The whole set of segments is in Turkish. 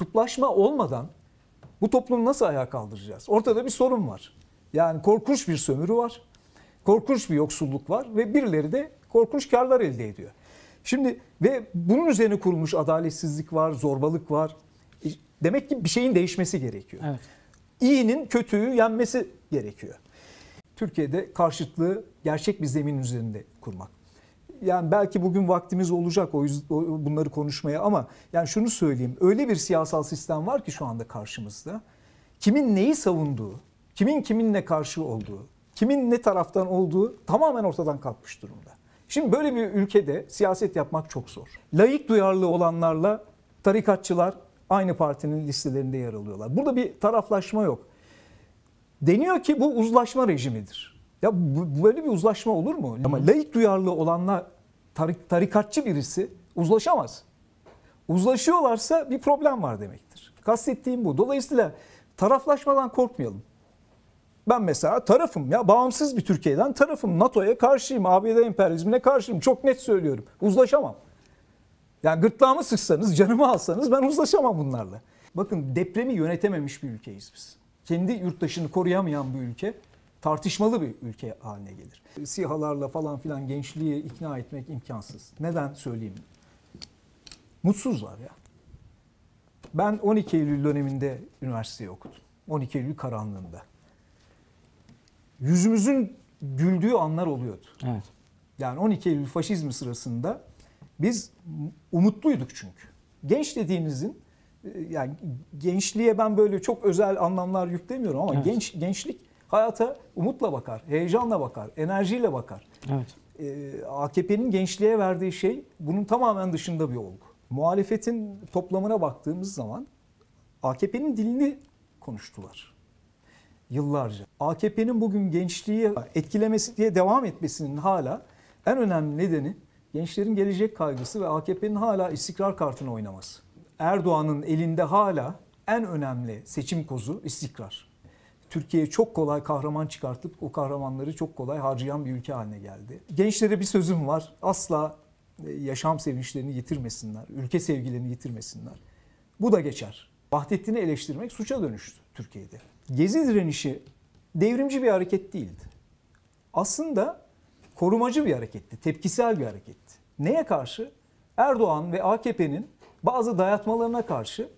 kutuplaşma olmadan bu toplumu nasıl ayağa kaldıracağız? Ortada bir sorun var. Yani korkunç bir sömürü var. Korkunç bir yoksulluk var ve birileri de korkunç karlar elde ediyor. Şimdi ve bunun üzerine kurulmuş adaletsizlik var, zorbalık var. E, demek ki bir şeyin değişmesi gerekiyor. Evet. İyinin kötüyü yenmesi gerekiyor. Türkiye'de karşıtlığı gerçek bir zemin üzerinde kurmak yani belki bugün vaktimiz olacak o yüzden bunları konuşmaya ama yani şunu söyleyeyim. Öyle bir siyasal sistem var ki şu anda karşımızda. Kimin neyi savunduğu, kimin kiminle karşı olduğu, kimin ne taraftan olduğu tamamen ortadan kalkmış durumda. Şimdi böyle bir ülkede siyaset yapmak çok zor. Layık duyarlı olanlarla tarikatçılar aynı partinin listelerinde yer alıyorlar. Burada bir taraflaşma yok. Deniyor ki bu uzlaşma rejimidir. Ya bu, böyle bir uzlaşma olur mu? Ama laik duyarlı olanlar, tarik, tarikatçı birisi uzlaşamaz. Uzlaşıyorlarsa bir problem var demektir. Kastettiğim bu. Dolayısıyla taraflaşmadan korkmayalım. Ben mesela tarafım ya bağımsız bir Türkiye'den tarafım. NATO'ya karşıyım, ABD emperyalizmine karşıyım. Çok net söylüyorum. Uzlaşamam. Yani gırtlağımı sıksanız, canımı alsanız ben uzlaşamam bunlarla. Bakın depremi yönetememiş bir ülkeyiz biz. Kendi yurttaşını koruyamayan bir ülke tartışmalı bir ülke haline gelir. Sihalarla falan filan gençliği ikna etmek imkansız. Neden söyleyeyim? Mutsuzlar ya. Ben 12 Eylül döneminde üniversiteyi okudum. 12 Eylül karanlığında. Yüzümüzün güldüğü anlar oluyordu. Evet. Yani 12 Eylül faşizmi sırasında biz umutluyduk çünkü. Genç dediğinizin e, yani gençliğe ben böyle çok özel anlamlar yüklemiyorum ama evet. genç gençlik hayata umutla bakar, heyecanla bakar, enerjiyle bakar. Evet. Ee, AKP'nin gençliğe verdiği şey bunun tamamen dışında bir olgu. Muhalefetin toplamına baktığımız zaman AKP'nin dilini konuştular yıllarca. AKP'nin bugün gençliği etkilemesi diye devam etmesinin hala en önemli nedeni gençlerin gelecek kaygısı ve AKP'nin hala istikrar kartını oynaması. Erdoğan'ın elinde hala en önemli seçim kozu istikrar. Türkiye çok kolay kahraman çıkartıp o kahramanları çok kolay harcayan bir ülke haline geldi. Gençlere bir sözüm var. Asla e, yaşam sevinçlerini yitirmesinler, ülke sevgilerini yitirmesinler. Bu da geçer. Vahdettin'i eleştirmek suça dönüştü Türkiye'de. Gezi direnişi devrimci bir hareket değildi. Aslında korumacı bir hareketti, tepkisel bir hareketti. Neye karşı? Erdoğan ve AKP'nin bazı dayatmalarına karşı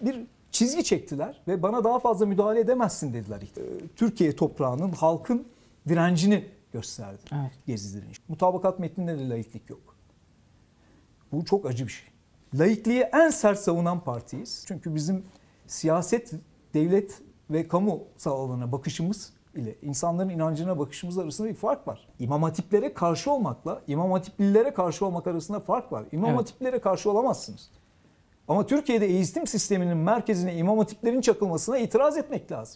bir çizgi çektiler ve bana daha fazla müdahale edemezsin dediler. Ee, Türkiye toprağının, halkın direncini gösterdi evet. Gezi direnişi. Mutabakat metninde de laiklik yok. Bu çok acı bir şey. Laikliği en sert savunan partiyiz. Çünkü bizim siyaset, devlet ve kamu alana bakışımız ile insanların inancına bakışımız arasında bir fark var. İmam hatiplere karşı olmakla imam hatiplilere karşı olmak arasında fark var. İmam evet. hatiplere karşı olamazsınız. Ama Türkiye'de eğitim sisteminin merkezine imam hatiplerin çakılmasına itiraz etmek lazım.